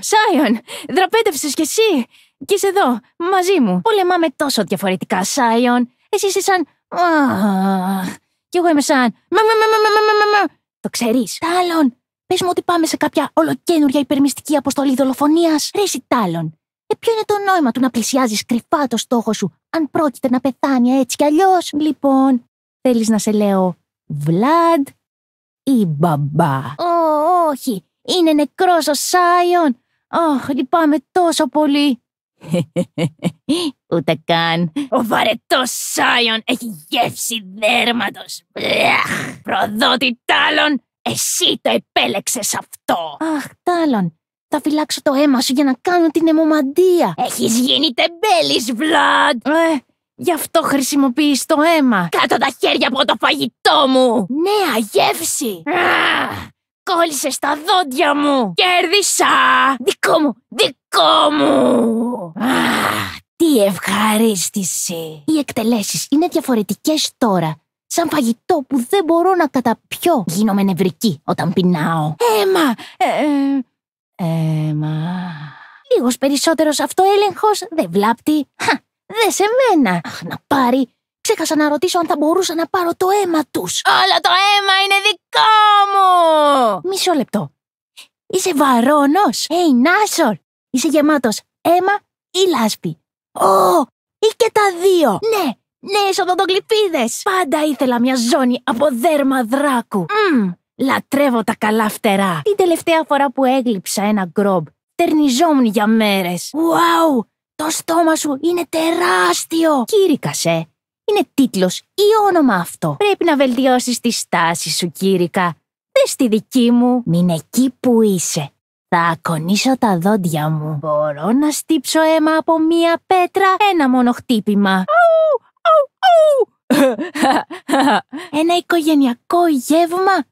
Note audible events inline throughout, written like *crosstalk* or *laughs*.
Σάιον, δραπέτευσες κι εσύ. Κι είσαι εδώ, μαζί μου. Πολεμάμε τόσο διαφορετικά, Σάιον. Εσύ είσαι σαν... Κι εγώ είμαι σαν... Το ξέρεις! Τάλον, πες μου ότι πάμε σε κάποια ολοκένουργια υπερμυστική αποστολή δολοφονίας. Ρέση Τάλον, ε, ποιο είναι το νόημα του να πλησιάζεις κρυφά το στόχο σου, αν πρόκειται να πεθάνει έτσι κι αλλιώς. Λοιπόν, θέλεις να σε λέω Βλαντ ή μπαμπά. όχι. Είναι νεκρός ο Σάιον. Αχ, λυπάμαι τόσο πολύ. *laughs* Ούτε καν. Ο βαρετός Σάιον έχει γεύση δέρματος. προδότη Τάλων, εσύ το επέλεξες αυτό. Αχ, Τάλων, θα φυλάξω το αίμα σου για να κάνω την αιμομαντία. Έχεις γίνει τεμπέλης, Βλάντ. Ε, γι' αυτό χρησιμοποιείς το αίμα. Κάτω τα χέρια από το φαγητό μου. Νέα γεύση κόλλησες στα δόντια μου! Κέρδισα! Δικό μου! Δικό μου! Αχ, τι ευχαρίστηση! Οι εκτελέσεις είναι διαφορετικές τώρα. Σαν φαγητό που δεν μπορώ να καταπιώ. Γίνομαι νευρική όταν πεινάω. Έμα! Ε, ε, έμα... Λίγος περισσότερος αυτοέλεγχος δεν βλάπτει. Χα, δε σε μένα. Αχ, να πάρει Ξέχασα να ρωτήσω αν θα μπορούσα να πάρω το αίμα τους. Όλο το αίμα είναι δικό μου! Μισό λεπτό. Είσαι βαρόνος. Hey, Νάσορ. Είσαι γεμάτος αίμα ή λάσπη. Ω, oh, ή και τα δύο. Ναι, νέες ναι, οδοντοκλειπίδες. Πάντα ήθελα μια ζώνη από δέρμα δράκου. Mm. Λατρεύω τα καλά φτερά. Την τελευταία φορά που έγλυψα ένα γκρόμπ, τερνιζόμουν για μέρες. Wow, το στόμα σου είναι τεράστιο. Κύρικασε είναι τίτλος ή όνομα αυτό. Πρέπει να βελτιώσεις τη στάση σου, Κύρικα. Δες στη δική μου. Μην εκεί που είσαι. Θα ακονίσω τα δόντια μου. Μπορώ να στύψω αίμα από μία πέτρα ένα μόνο χτύπημα. ένα οικογενειακό γεύμα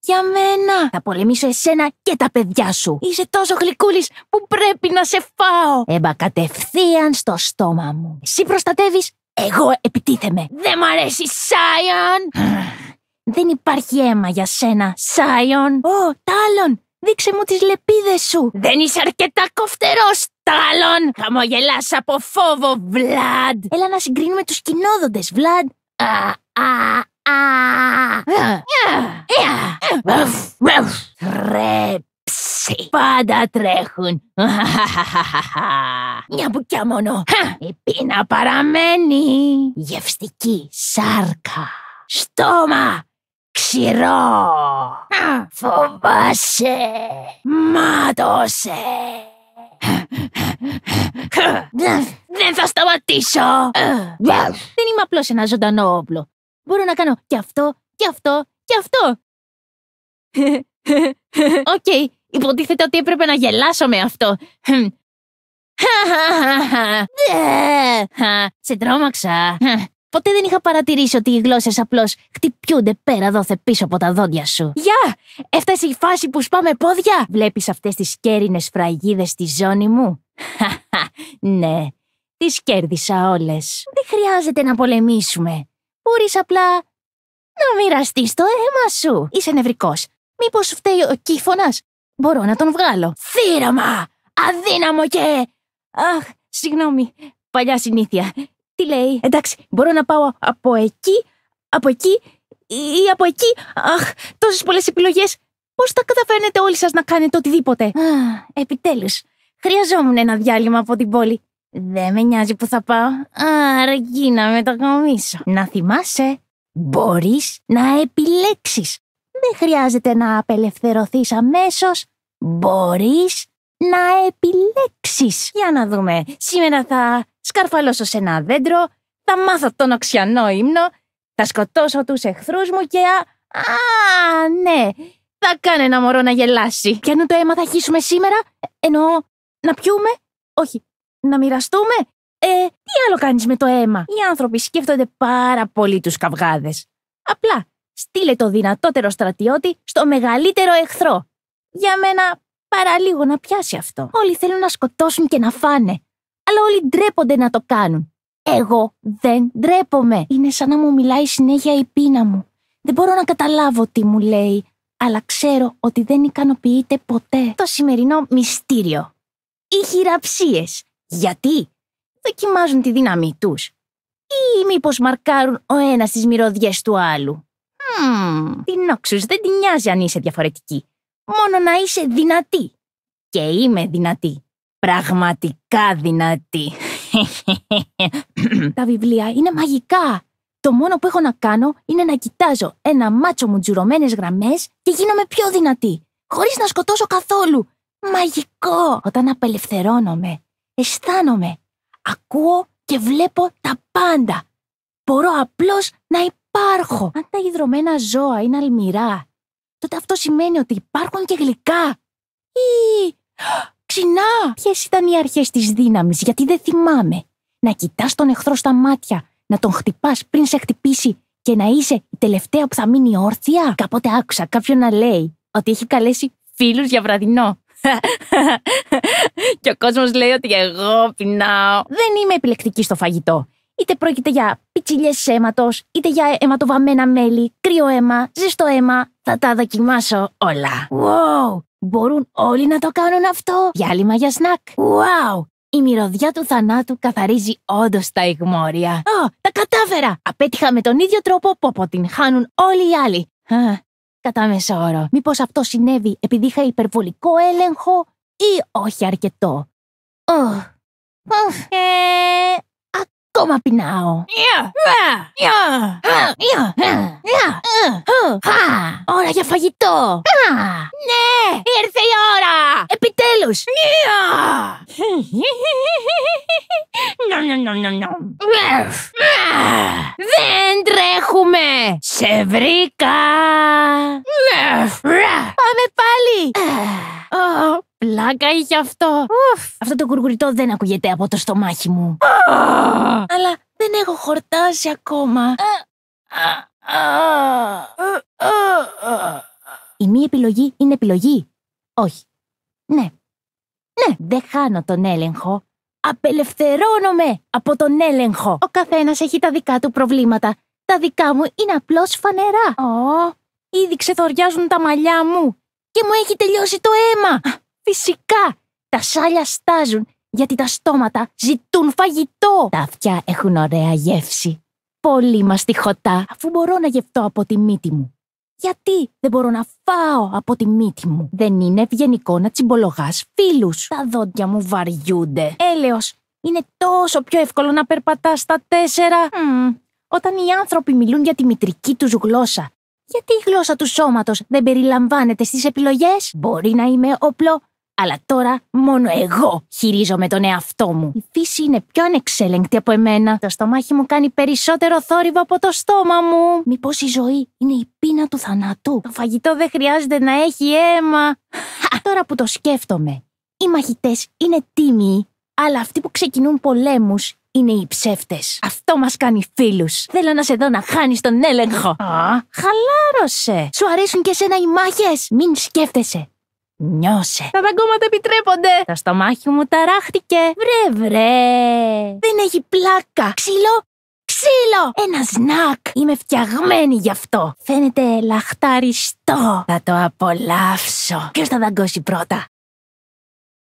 για μένα. Θα πολεμήσω εσένα και τα παιδιά σου. Είσαι τόσο γλυκούλης που πρέπει να σε φάω. Έμπα κατευθείαν στο στόμα μου. Εσύ προστατεύεις εγώ επιτίθεμαι. Δεν μ' αρέσει, Σάιον! *sighs* Δεν υπάρχει αίμα για σένα, Σάιον. Ω, Τάλον, δείξε μου τις λεπίδες σου. Δεν είσαι αρκετά κοφτερός, Τάλον. Χαμογελάς από φόβο, Βλάντ. Έλα να συγκρίνουμε τους κοινόδοντες, Βλάντ. Ρεπ. Πάντα τρέχουν. Μια μπουκιά μόνο. Η πείνα παραμένει. Γευστική σάρκα. Στόμα ξηρό. Φοβάσαι. Μάτωσε. Δεν θα σταματήσω. Ε, δεν είμαι απλώς ένα ζωντανό όπλο. Μπορώ να κάνω και αυτό, και αυτό, και αυτό. Οκ, okay. Υποτίθεται ότι έπρεπε να γελάσω με αυτό. Ε, Σε τρόμαξα. Ποτέ δεν είχα παρατηρήσει ότι οι γλώσσες απλώς χτυπιούνται πέρα δόθε πίσω από τα δόντια σου. Γεια! Έφτασε η φάση που σπάμε πόδια! Βλέπεις αυτές τις κέρινες φραγίδες στη ζώνη μου? ναι, τις κέρδισα όλες. Δεν χρειάζεται να πολεμήσουμε. Μπορείς απλά να μοιραστείς το αίμα σου. Είσαι νευρικός. Μήπως φταίει ο κύφωνας? μπορώ να τον βγάλω. Θύραμα! Αδύναμο και... Αχ, συγγνώμη, παλιά συνήθεια. Τι λέει. Εντάξει, μπορώ να πάω από εκεί, από εκεί ή από εκεί. Αχ, τόσες πολλές επιλογές. Πώς τα καταφέρνετε όλοι σας να κάνετε οτιδήποτε. Α, επιτέλους. Χρειαζόμουν ένα διάλειμμα από την πόλη. Δεν με νοιάζει που θα πάω. Άρα να το Να θυμάσαι, Μπορείς να επιλέξεις δεν χρειάζεται να απελευθερωθείς αμέσως. Μπορείς να επιλέξεις. Για να δούμε. Σήμερα θα σκαρφαλώσω σε ένα δέντρο, θα μάθω τον οξιανό ύμνο, θα σκοτώσω τους εχθρούς μου και... Α, α ναι, θα κάνει ένα μωρό να γελάσει. αν το αίμα θα χύσουμε σήμερα, εννοώ να πιούμε, όχι, να μοιραστούμε. Ε, τι άλλο κάνεις με το αίμα. Οι άνθρωποι σκέφτονται πάρα πολύ τους καυγάδες. Απλά στείλε το δυνατότερο στρατιώτη στο μεγαλύτερο εχθρό. Για μένα, παραλίγο να πιάσει αυτό. Όλοι θέλουν να σκοτώσουν και να φάνε, αλλά όλοι ντρέπονται να το κάνουν. Εγώ δεν ντρέπομαι. Είναι σαν να μου μιλάει συνέχεια η πείνα μου. Δεν μπορώ να καταλάβω τι μου λέει, αλλά ξέρω ότι δεν ικανοποιείται ποτέ. Το σημερινό μυστήριο. Οι χειραψίες. Γιατί δοκιμάζουν τη δύναμή τους. Ή μήπως μαρκάρουν ο ένας τις μυρωδιές του άλλου. Mm, την όξους δεν την νοιάζει αν είσαι διαφορετική. Μόνο να είσαι δυνατή. Και είμαι δυνατή. Πραγματικά δυνατή. *coughs* Τα βιβλία είναι μαγικά. Το μόνο που έχω να κάνω είναι να κοιτάζω ένα μάτσο μου τζουρωμένες γραμμές και γίνομαι πιο δυνατή. Χωρίς να σκοτώσω καθόλου. Μαγικό! Όταν απελευθερώνομαι, αισθάνομαι, ακούω και βλέπω τα πάντα. Μπορώ απλώς να υπάρχω. Αν τα υδρωμένα ζώα είναι αλμυρά, τότε αυτό σημαίνει ότι υπάρχουν και γλυκά. Ή... Ξινά! Ποιες ήταν οι αρχές της δύναμης, γιατί δεν θυμάμαι. Να κοιτάς τον εχθρό στα μάτια, να τον χτυπάς πριν σε χτυπήσει και να είσαι η τελευταία που θα μείνει όρθια. Κάποτε άκουσα κάποιον να λέει ότι έχει καλέσει φίλους για βραδινό. *laughs* και ο κόσμος λέει ότι εγώ πεινάω. Δεν είμαι επιλεκτική στο φαγητό. Είτε πρόκειται για πιτσιλιές αίματος, είτε για αιματοβαμμένα μέλι, κρύο αίμα, ζεστό αίμα. Θα τα δοκιμάσω όλα. Wow! Μπορούν όλοι να το κάνουν αυτό. Διάλειμμα για σνακ. Wow! Η μυρωδιά του θανάτου καθαρίζει όντως τα ηγμόρια. Α, τα κατάφερα! Απέτυχα με τον ίδιο τρόπο που αποτυγχάνουν όλοι οι άλλοι. Α, κατά μέσο όρο. Μήπως αυτό συνέβη επειδή είχα υπερβολικό έλεγχο ή όχι αρκετό. Ε, ακόμα πεινάω. Ώρα για φαγητό. Ναι, ήρθε η ώρα. Επιτέλους. Δεν τρέχουμε. Σε βρήκα. Πάμε πάλι πλάκα είχε αυτό. Ουφ. Αυτό το κουρκουριτό δεν ακούγεται από το στομάχι μου. Αλλά δεν έχω χορτάσει ακόμα. Η μη επιλογή είναι επιλογή. Όχι. Ναι. Ναι, δεν χάνω τον έλεγχο. Απελευθερώνομαι από τον έλεγχο. Ο καθένας έχει τα δικά του προβλήματα. Τα δικά μου είναι απλώς φανερά. Ω, ήδη ξεθοριάζουν τα μαλλιά μου και μου έχει τελειώσει το αίμα. Φυσικά! Τα σάλια στάζουν γιατί τα στόματα ζητούν φαγητό. Τα αυτιά έχουν ωραία γεύση. Πολύ μαστιχωτά, αφού μπορώ να γευτώ από τη μύτη μου. Γιατί δεν μπορώ να φάω από τη μύτη μου. Δεν είναι ευγενικό να τσιμπολογάς φίλους. Τα δόντια μου βαριούνται. Έλεος, είναι τόσο πιο εύκολο να περπατάς στα τέσσερα. Mm. Όταν οι άνθρωποι μιλούν για τη μητρική τους γλώσσα, γιατί η γλώσσα του σώματος δεν περιλαμβάνεται στις επιλογές. Μπορεί να είμαι όπλο αλλά τώρα μόνο εγώ χειρίζομαι τον εαυτό μου. Η φύση είναι πιο ανεξέλεγκτη από εμένα. Το στομάχι μου κάνει περισσότερο θόρυβο από το στόμα μου. Μήπως η ζωή είναι η πείνα του θανάτου. Το φαγητό δεν χρειάζεται να έχει αίμα. Τώρα που το σκέφτομαι, οι μαχητές είναι τίμιοι, αλλά αυτοί που ξεκινούν πολέμους είναι οι ψεύτες. Αυτό μας κάνει φίλους. Θέλω να σε δω να χάνεις τον έλεγχο. Α, χαλάρωσε. Σου αρέσουν και σένα οι μάχες. Μην σκέφτεσαι. Νιώσε. Τα δαγκώματα επιτρέπονται. Το στομάχι μου ταράχτηκε. Βρε, βρε. Δεν έχει πλάκα. Ξύλο. Ξύλο! Ένα σνακ! Είμαι φτιαγμένη γι' αυτό. Φαίνεται λαχταριστό. Θα το απολαύσω. Ποιος θα δαγκώσει πρώτα.